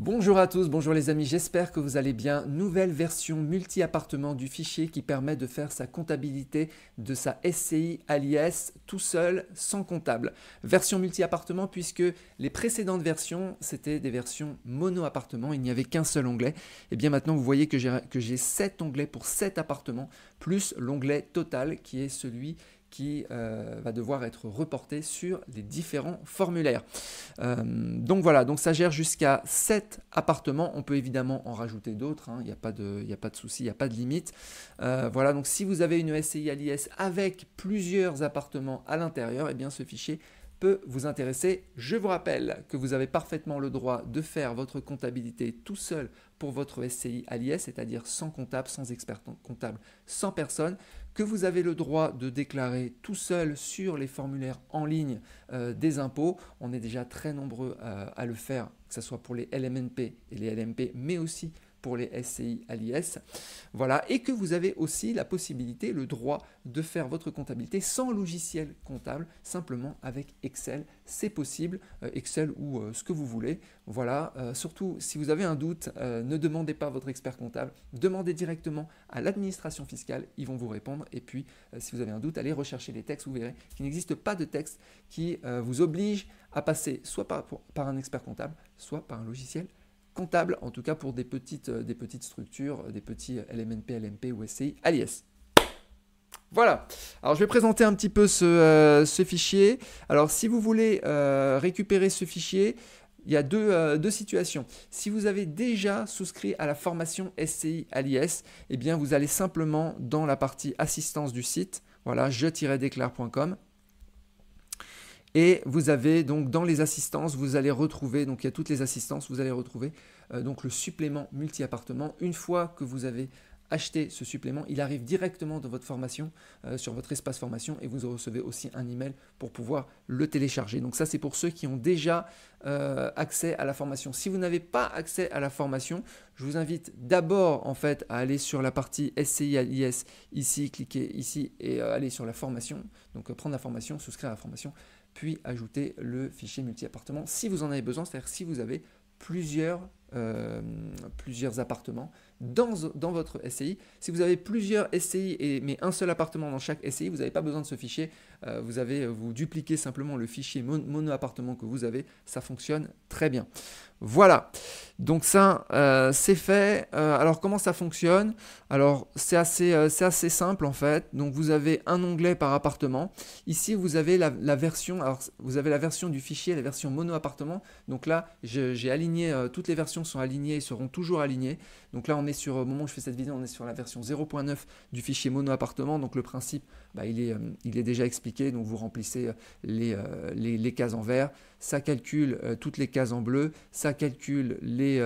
Bonjour à tous, bonjour les amis, j'espère que vous allez bien. Nouvelle version multi-appartement du fichier qui permet de faire sa comptabilité de sa SCI alias tout seul, sans comptable. Version multi-appartement puisque les précédentes versions, c'était des versions mono-appartement, il n'y avait qu'un seul onglet. Et eh bien maintenant, vous voyez que j'ai 7 onglets pour 7 appartements, plus l'onglet total qui est celui qui euh, va devoir être reporté sur les différents formulaires. Euh, donc voilà, donc ça gère jusqu'à 7 appartements. On peut évidemment en rajouter d'autres, hein. il n'y a pas de, de souci, il n'y a pas de limite. Euh, voilà, donc si vous avez une e SCI à l'IS avec plusieurs appartements à l'intérieur, eh bien ce fichier peut vous intéresser. Je vous rappelle que vous avez parfaitement le droit de faire votre comptabilité tout seul pour votre e SCI à l'IS, c'est-à-dire sans comptable, sans expert comptable, sans personne que vous avez le droit de déclarer tout seul sur les formulaires en ligne euh, des impôts. On est déjà très nombreux à, euh, à le faire, que ce soit pour les LMNP et les LMP, mais aussi pour les SCI à l'IS. Voilà, et que vous avez aussi la possibilité, le droit de faire votre comptabilité sans logiciel comptable, simplement avec Excel. C'est possible, euh, Excel ou euh, ce que vous voulez. Voilà, euh, surtout si vous avez un doute, ne demandez pas votre expert comptable, demandez directement à l'administration fiscale, ils vont vous répondre. Et puis, si vous avez un doute, allez rechercher les textes, vous verrez qu'il n'existe pas de texte qui vous oblige à passer soit par, par un expert comptable, soit par un logiciel en tout cas pour des petites, euh, des petites structures, euh, des petits euh, LMNP, LMP ou SCI, alias. Voilà, alors je vais présenter un petit peu ce, fichier. Alors si vous voulez récupérer ce fichier, il y a deux, situations. Si vous avez déjà souscrit à la formation SCI alias, eh bien vous allez simplement dans la partie assistance du site, voilà, je declarecom et vous avez donc dans les assistances, vous allez retrouver, donc il y a toutes les assistances, vous allez retrouver euh, donc le supplément multi-appartement. Une fois que vous avez achetez ce supplément, il arrive directement dans votre formation, euh, sur votre espace formation, et vous recevez aussi un email pour pouvoir le télécharger. Donc ça, c'est pour ceux qui ont déjà euh, accès à la formation. Si vous n'avez pas accès à la formation, je vous invite d'abord en fait à aller sur la partie SCIIS, ici, cliquez ici et euh, aller sur la formation. Donc prendre la formation, souscrire à la formation, puis ajouter le fichier multi-appartement si vous en avez besoin, c'est-à-dire si vous avez plusieurs euh, plusieurs appartements dans, dans, votre SCI. Si vous avez plusieurs SCI et, mais un seul appartement dans chaque SCI, vous n'avez pas besoin de ce fichier. Euh, vous, avez, euh, vous dupliquez simplement le fichier mono-appartement que vous avez. Ça fonctionne très bien. Voilà. Donc ça, c'est fait. alors comment ça fonctionne Alors c'est assez, c'est assez simple en fait. Donc vous avez un onglet par appartement. Ici, vous avez la, la version. Alors vous avez la version du fichier, la version mono-appartement. Donc là, j'ai aligné toutes les versions sont alignées et seront toujours alignées. Donc là, on est sur, au moment où je fais cette vidéo, on est sur la version 0.9 du fichier mono appartement. Donc le principe, bah, il, est, euh, il est déjà expliqué. Donc vous remplissez euh, euh, les, cases en vert, ça calcule toutes les cases en bleu, ça calcule les...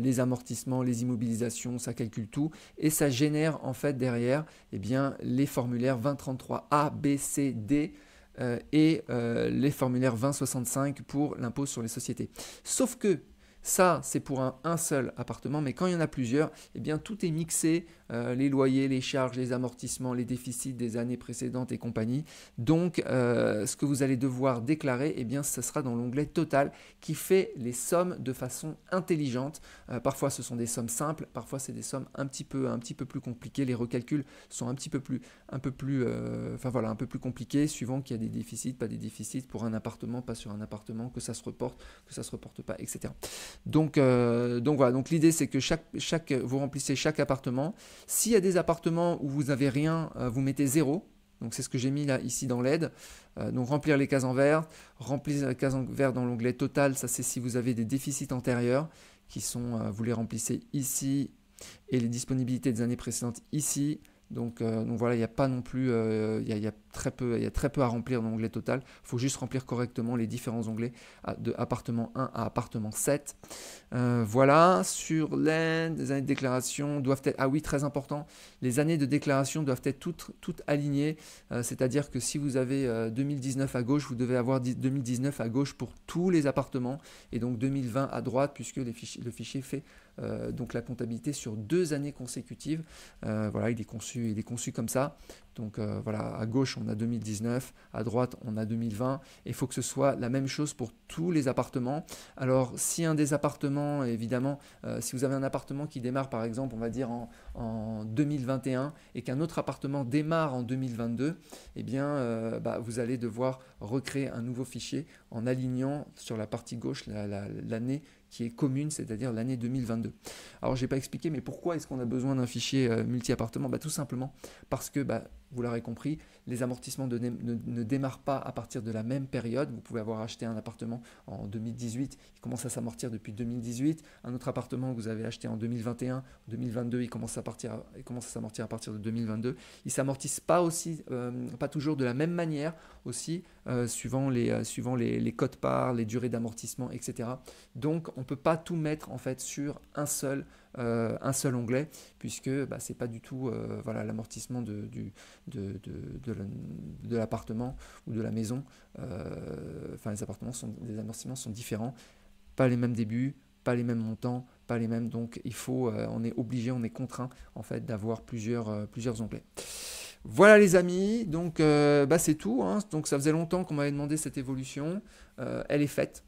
les amortissements, les immobilisations, ça calcule tout et ça génère en fait derrière eh bien, les formulaires 2033 A, B, C, D euh, et euh, les formulaires 2065 pour l'impôt sur les sociétés. Sauf que ça, c'est pour un, seul appartement, mais quand il y en a plusieurs, eh bien, tout est mixé, euh, les loyers, les charges, les amortissements, les déficits des années précédentes et compagnie. Donc, euh, ce que vous allez devoir déclarer, eh bien, ce sera dans l'onglet Total qui fait les sommes de façon intelligente. Euh, parfois, ce sont des sommes simples, parfois, c'est des sommes un petit, peu, un petit peu plus compliquées. Les recalculs sont un petit peu plus, un peu plus, voilà, un peu plus compliqués, suivant qu'il y a des déficits, pas des déficits pour un appartement, pas sur un appartement, que ça se reporte, que ça ne se reporte pas, etc. Euh, donc, voilà, donc l'idée c'est que chaque, vous remplissez chaque appartement. S'il y a des appartements où vous n'avez rien, euh, vous mettez zéro. Donc c'est ce que j'ai mis là ici dans l'aide. Euh, donc remplir les cases en vert, remplir les cases en vert dans l'onglet total, ça c'est si vous avez des déficits antérieurs qui sont, vous les remplissez ici et les disponibilités des années précédentes ici. Euh, donc, voilà, il n'y a pas non plus, euh, il y, a, très peu, il y a très peu à remplir dans l'onglet total. Il faut juste remplir correctement les différents onglets de appartement 1 à appartement 7. Euh, voilà, sur l'aide, les années de déclaration doivent être, ah oui, très important, les années de déclaration doivent être toutes, alignées. C'est-à-dire que si vous avez 2019 à gauche, vous devez avoir 2019 à gauche pour tous les appartements et donc 2020 à droite puisque le fichier fait euh, donc la comptabilité sur deux années consécutives. Euh, voilà, il est conçu, il est conçu comme ça donc euh, voilà, à gauche on a 2019, à droite on a 2020, et il faut que ce soit la même chose pour tous les appartements. Alors si un des appartements, évidemment, euh, si vous avez un appartement qui démarre par exemple, on va dire en, 2021, et qu'un autre appartement démarre en 2022, eh bien euh, bah, vous allez devoir recréer un nouveau fichier en alignant sur la partie gauche l'année qui est commune, c'est-à-dire l'année 2022. Alors n'ai pas expliqué, mais pourquoi est-ce qu'on a besoin d'un fichier multi-appartement bah, Tout simplement parce que bah, vous l'aurez compris, les amortissements ne, démarrent pas à partir de la même période. Vous pouvez avoir acheté un appartement en 2018, il commence à s'amortir depuis 2018. Un autre appartement que vous avez acheté en 2021, 2022, il commence à, partir, il commence à s'amortir à partir de 2022. Ils s'amortissent pas aussi, euh, pas toujours de la même manière aussi. Euh, suivant, les, euh, suivant les, codes parts, les durées d'amortissement, etc. Donc on ne peut pas tout mettre en fait sur un seul, euh, onglet, puisque bah, ce n'est pas du tout voilà, l'amortissement de, l'appartement ou de la maison. Enfin les appartements sont, amortissements sont différents, pas les mêmes débuts, pas les mêmes montants, pas les mêmes. Donc il faut, on est obligé, on est contraint en fait d'avoir plusieurs, plusieurs onglets. Voilà les amis, donc euh, bah, c'est tout. Hein. Donc ça faisait longtemps qu'on m'avait demandé cette évolution. Euh, elle est faite.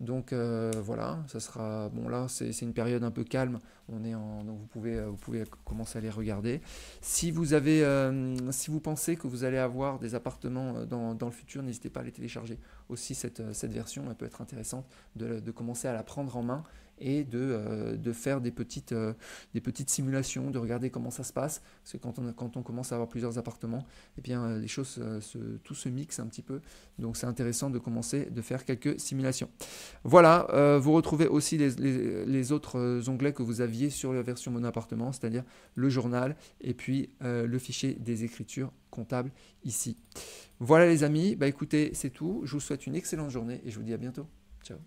Donc euh, voilà, ça sera bon là c'est une période un peu calme. On est en vous pouvez vous pouvez commencer à les regarder. Si vous avez si vous pensez que vous allez avoir des appartements dans, dans le futur, n'hésitez pas à les télécharger. Aussi cette, cette, version peut être intéressante de commencer à la prendre en main et euh, de, faire des petites, euh, des petites simulations, de regarder comment ça se passe. Parce que quand on, quand on commence à avoir plusieurs appartements, eh bien, euh, les choses, tout se mixe un petit peu. Donc c'est intéressant de commencer de faire quelques simulations. Voilà, vous retrouvez aussi les, les, autres onglets que vous aviez sur la version mon appartement, c'est-à-dire le journal et puis le fichier des écritures comptables ici. Voilà les amis, bah écoutez, c'est tout. Je vous souhaite une excellente journée et je vous dis à bientôt. Ciao.